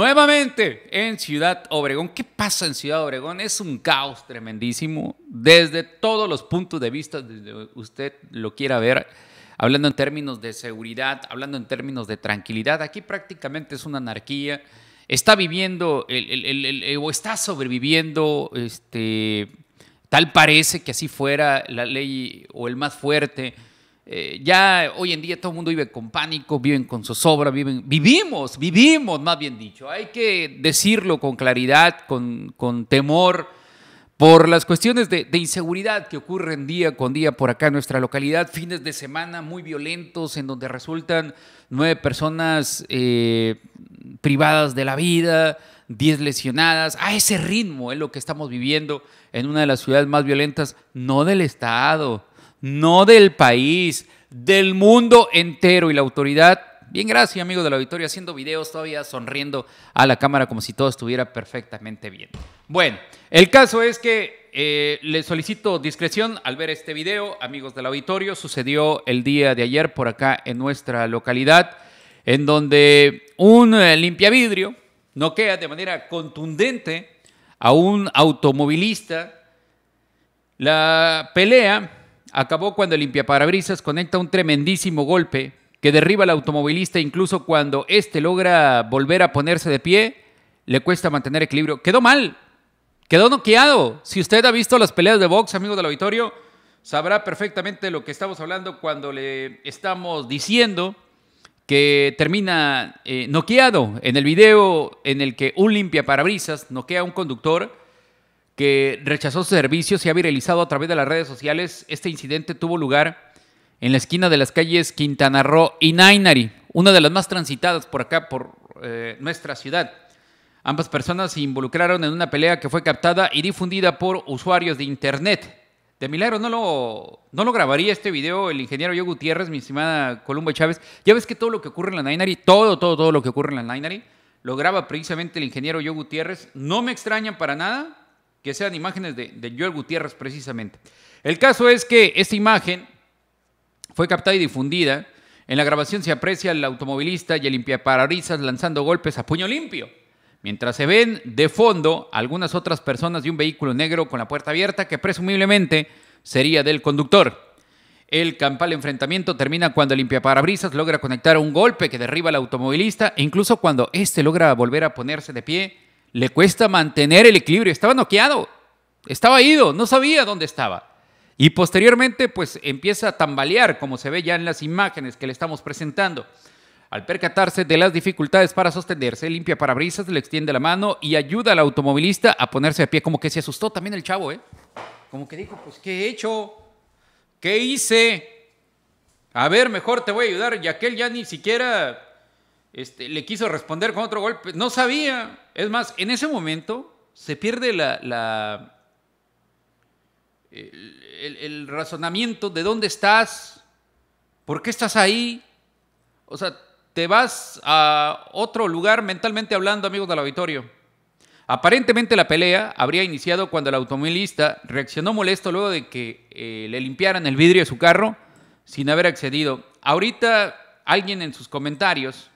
Nuevamente en Ciudad Obregón. ¿Qué pasa en Ciudad Obregón? Es un caos tremendísimo desde todos los puntos de vista, desde usted lo quiera ver, hablando en términos de seguridad, hablando en términos de tranquilidad. Aquí prácticamente es una anarquía. Está viviendo eh, o está sobreviviendo, este, tal parece que así fuera la ley o el más fuerte eh, ya hoy en día todo el mundo vive con pánico, viven con zozobra, viven, vivimos, vivimos, más bien dicho. Hay que decirlo con claridad, con, temor, por las cuestiones de, inseguridad que ocurren día con día por acá en nuestra localidad, fines de semana muy violentos en donde resultan nueve personas eh, privadas de la vida, diez lesionadas. A ese ritmo es lo que estamos viviendo en una de las ciudades más violentas, no del Estado no del país, del mundo entero y la autoridad. Bien, gracias amigos del auditorio, haciendo videos todavía sonriendo a la cámara como si todo estuviera perfectamente bien. Bueno, el caso es que eh, les solicito discreción al ver este video, amigos del auditorio. Sucedió el día de ayer por acá en nuestra localidad, en donde un limpiavidrio eh, limpiavidrio noquea de manera contundente a un automovilista. La pelea acabó cuando el limpiaparabrisas conecta un tremendísimo golpe que derriba al automovilista incluso cuando éste logra volver a ponerse de pie, le cuesta mantener equilibrio. Quedó mal, quedó noqueado. Si usted ha visto las peleas de box, amigo del auditorio, sabrá perfectamente lo que estamos hablando cuando le estamos diciendo que termina eh, noqueado en el video en el que un limpia parabrisas noquea a un conductor que rechazó servicios y ha viralizado a través de las redes sociales. Este incidente tuvo lugar en la esquina de las calles Quintana Roo y Nainari, una de las más transitadas por acá, por eh, nuestra ciudad. Ambas personas se involucraron en una pelea que fue captada y difundida por usuarios de Internet. De milagro, no lo, no lo grabaría este video el ingeniero Yo Gutiérrez, mi estimada Columba Chávez. Ya ves que todo lo que ocurre en la Nainari, todo, todo, todo lo que ocurre en la Nainari, lo graba precisamente el ingeniero Yo Gutiérrez. No me extraña para nada que sean imágenes de, Joel Gutiérrez precisamente. El caso es que esta imagen fue captada y difundida. En la grabación se aprecia al automovilista y el limpiaparabrisas lanzando golpes a puño limpio. Mientras se ven de fondo algunas otras personas de un vehículo negro con la puerta abierta que presumiblemente sería del conductor. El campal enfrentamiento termina cuando el limpiaparabrisas logra conectar un golpe que derriba al automovilista e incluso cuando éste logra volver a ponerse de pie le cuesta mantener el equilibrio. Estaba noqueado, estaba ido, no sabía dónde estaba. Y posteriormente, pues empieza a tambalear, como se ve ya en las imágenes que le estamos presentando. Al percatarse de las dificultades para sostenerse, limpia parabrisas, le extiende la mano y ayuda al automovilista a ponerse a pie. Como que se asustó también el chavo, ¿eh? Como que dijo, pues, ¿qué he hecho? ¿Qué hice? A ver, mejor te voy a ayudar. Y aquel ya ni siquiera este, le quiso responder con otro golpe. No sabía. Es más, en ese momento se pierde la, eh, el, razonamiento de dónde estás, por qué estás ahí. O sea, te vas a otro lugar mentalmente hablando, amigos del auditorio. Aparentemente la pelea habría iniciado cuando el automovilista reaccionó molesto luego de que eh, le limpiaran el vidrio de su carro sin haber accedido. Ahorita alguien en sus comentarios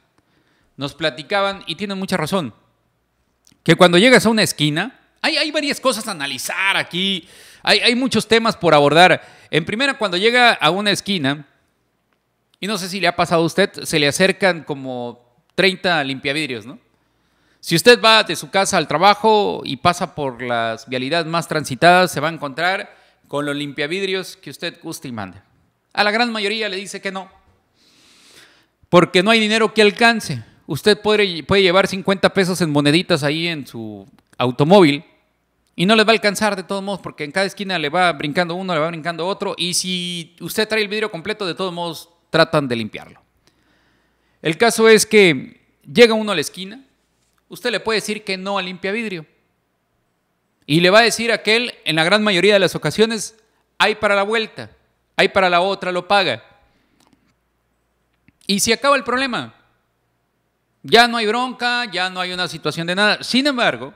nos platicaban, y tienen mucha razón, que cuando llegas a una esquina, hay, varias cosas a analizar aquí, hay, muchos temas por abordar. En primera, cuando llega a una esquina, y no sé si le ha pasado a usted, se le acercan como 30 limpiavidrios, ¿no? Si usted va de su casa al trabajo y pasa por las vialidades más transitadas, se va a encontrar con los limpiavidrios que usted guste y mande. A la gran mayoría le dice que no, porque no hay dinero que alcance usted puede, llevar 50 pesos en moneditas ahí en su automóvil y no les va a alcanzar de todos modos porque en cada esquina le va brincando uno, le va brincando otro y si usted trae el vidrio completo, de todos modos tratan de limpiarlo. El caso es que llega uno a la esquina, usted le puede decir que no a limpia vidrio y le va a decir a aquel, en la gran mayoría de las ocasiones, hay para la vuelta, hay para la otra, lo paga. Y si acaba el problema. Ya no hay bronca, ya no hay una situación de nada. Sin embargo,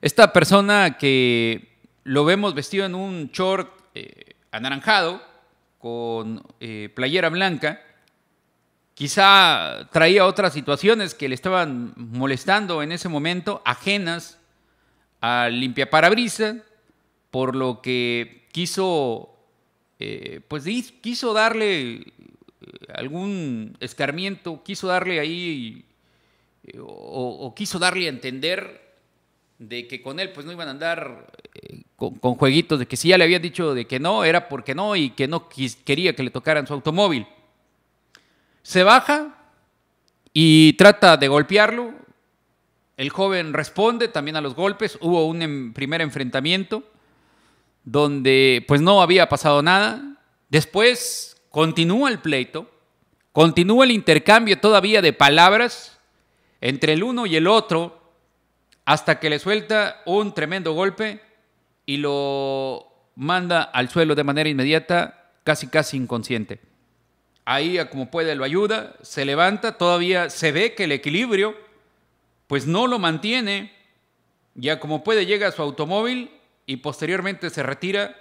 esta persona que lo vemos vestido en un short eh, anaranjado, con eh, playera blanca, quizá traía otras situaciones que le estaban molestando en ese momento, ajenas a Limpia Parabrisa, por lo que quiso, eh, pues quiso darle algún escarmiento, quiso darle ahí eh, o, quiso darle a entender de que con él pues no iban a andar eh, con, jueguitos, de que si ya le había dicho de que no, era porque no y que no quería que le tocaran su automóvil. Se baja y trata de golpearlo. El joven responde también a los golpes. Hubo un em, primer enfrentamiento donde pues no había pasado nada. Después continúa el pleito, continúa el intercambio todavía de palabras entre el uno y el otro, hasta que le suelta un tremendo golpe y lo manda al suelo de manera inmediata, casi casi inconsciente. Ahí como puede lo ayuda, se levanta, todavía se ve que el equilibrio pues no lo mantiene, ya como puede llega a su automóvil y posteriormente se retira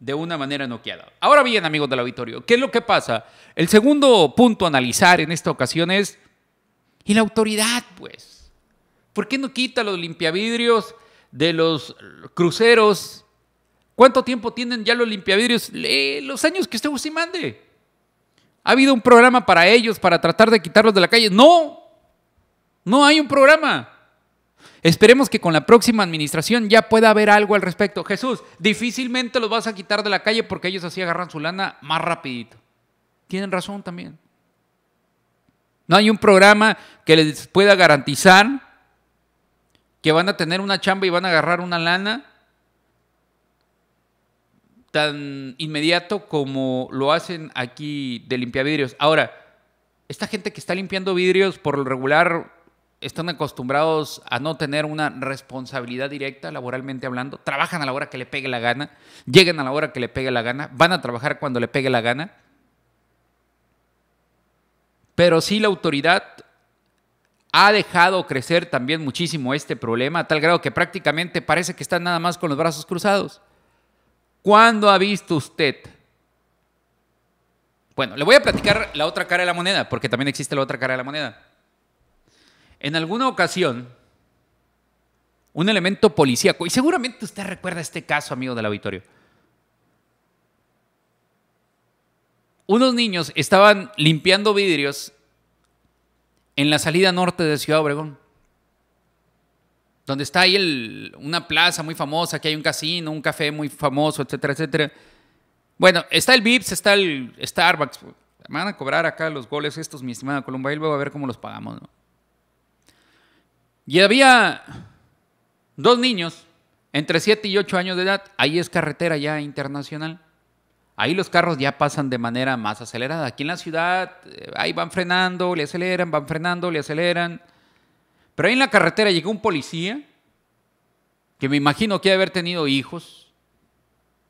de una manera noqueada. Ahora bien, amigos del auditorio, ¿qué es lo que pasa? El segundo punto a analizar en esta ocasión es y la autoridad, pues. ¿Por qué no quita los limpiavidrios de los cruceros? ¿Cuánto tiempo tienen ya los limpiavidrios? los años que usted y mande. ¿Ha habido un programa para ellos, para tratar de quitarlos de la calle? No, no hay un programa. Esperemos que con la próxima administración ya pueda haber algo al respecto. Jesús, difícilmente los vas a quitar de la calle porque ellos así agarran su lana más rapidito. Tienen razón también. No hay un programa que les pueda garantizar que van a tener una chamba y van a agarrar una lana tan inmediato como lo hacen aquí de vidrios. Ahora, esta gente que está limpiando vidrios por lo regular están acostumbrados a no tener una responsabilidad directa laboralmente hablando, trabajan a la hora que le pegue la gana, llegan a la hora que le pegue la gana, van a trabajar cuando le pegue la gana pero sí la autoridad ha dejado crecer también muchísimo este problema, a tal grado que prácticamente parece que está nada más con los brazos cruzados. ¿Cuándo ha visto usted? Bueno, le voy a platicar la otra cara de la moneda, porque también existe la otra cara de la moneda. En alguna ocasión, un elemento policíaco, y seguramente usted recuerda este caso, amigo del auditorio, unos niños estaban limpiando vidrios en la salida norte de Ciudad Obregón, donde está ahí una plaza muy famosa, aquí hay un casino, un café muy famoso, etcétera, etcétera. Bueno, está el Vips, está el Starbucks. Me van a cobrar acá los goles estos, mi estimada Columba, y luego a ver cómo los pagamos. Y había dos niños entre 7 y 8 años de edad, ahí es carretera ya internacional Ahí los carros ya pasan de manera más acelerada. Aquí en la ciudad, eh, ahí van frenando, le aceleran, van frenando, le aceleran. Pero ahí en la carretera llegó un policía, que me imagino que haber tenido hijos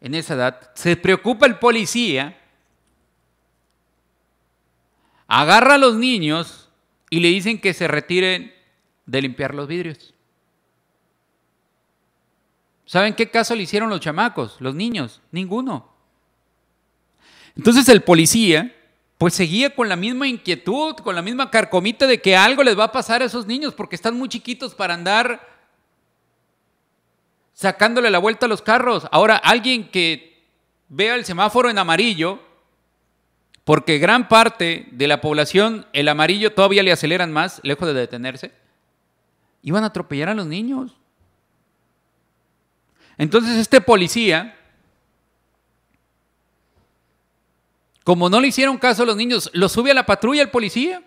en esa edad. Se preocupa el policía, agarra a los niños y le dicen que se retiren de limpiar los vidrios. ¿Saben qué caso le hicieron los chamacos, los niños? Ninguno. Entonces el policía, pues seguía con la misma inquietud, con la misma carcomita de que algo les va a pasar a esos niños porque están muy chiquitos para andar sacándole la vuelta a los carros. Ahora, alguien que vea el semáforo en amarillo, porque gran parte de la población el amarillo todavía le aceleran más, lejos de detenerse, iban a atropellar a los niños. Entonces este policía Como no le hicieron caso a los niños, ¿lo sube a la patrulla el policía?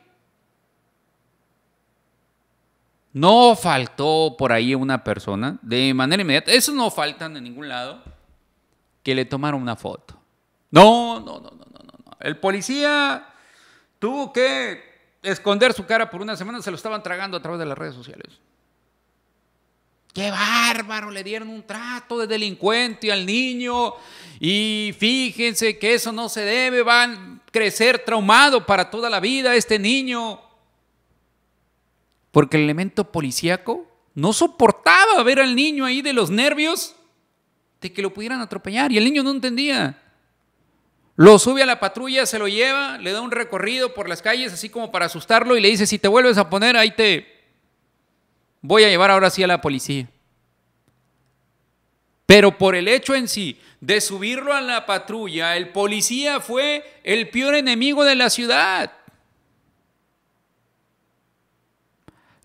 No faltó por ahí una persona, de manera inmediata, eso no faltan en ningún lado, que le tomaron una foto. No, no, no, no, no, no. El policía tuvo que esconder su cara por una semana, se lo estaban tragando a través de las redes sociales. Qué bárbaro, le dieron un trato de delincuente al niño y fíjense que eso no se debe, van a crecer traumado para toda la vida este niño. Porque el elemento policíaco no soportaba ver al niño ahí de los nervios de que lo pudieran atropellar y el niño no entendía. Lo sube a la patrulla, se lo lleva, le da un recorrido por las calles así como para asustarlo y le dice, si te vuelves a poner ahí te, voy a llevar ahora sí a la policía. Pero por el hecho en sí de subirlo a la patrulla, el policía fue el peor enemigo de la ciudad.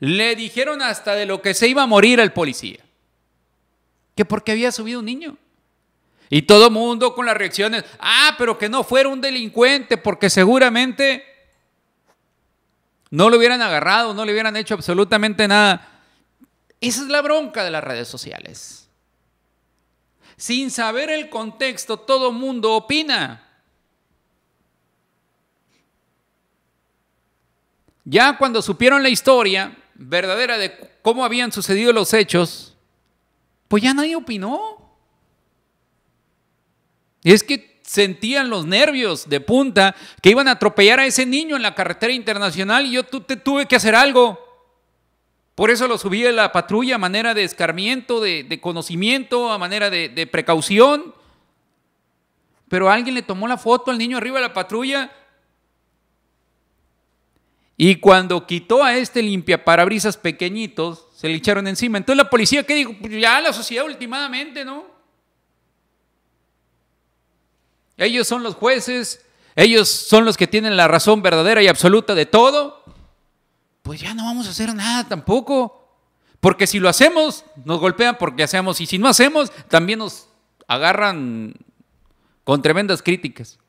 Le dijeron hasta de lo que se iba a morir al policía. Que porque había subido un niño. Y todo mundo con las reacciones, ah, pero que no fuera un delincuente, porque seguramente no lo hubieran agarrado, no le hubieran hecho absolutamente nada. Esa es la bronca de las redes sociales. Sin saber el contexto, todo mundo opina. Ya cuando supieron la historia verdadera de cómo habían sucedido los hechos, pues ya nadie opinó. es que sentían los nervios de punta que iban a atropellar a ese niño en la carretera internacional y yo te tuve que hacer algo. Por eso lo subí a la patrulla a manera de escarmiento, de, conocimiento, a manera de, precaución. Pero alguien le tomó la foto al niño arriba de la patrulla y cuando quitó a este limpia parabrisas pequeñitos, se le echaron encima. Entonces la policía, ¿qué dijo? Pues ya la sociedad últimamente, ¿no? Ellos son los jueces, ellos son los que tienen la razón verdadera y absoluta de todo pues ya no vamos a hacer nada tampoco. Porque si lo hacemos, nos golpean porque hacemos. Y si no hacemos, también nos agarran con tremendas críticas.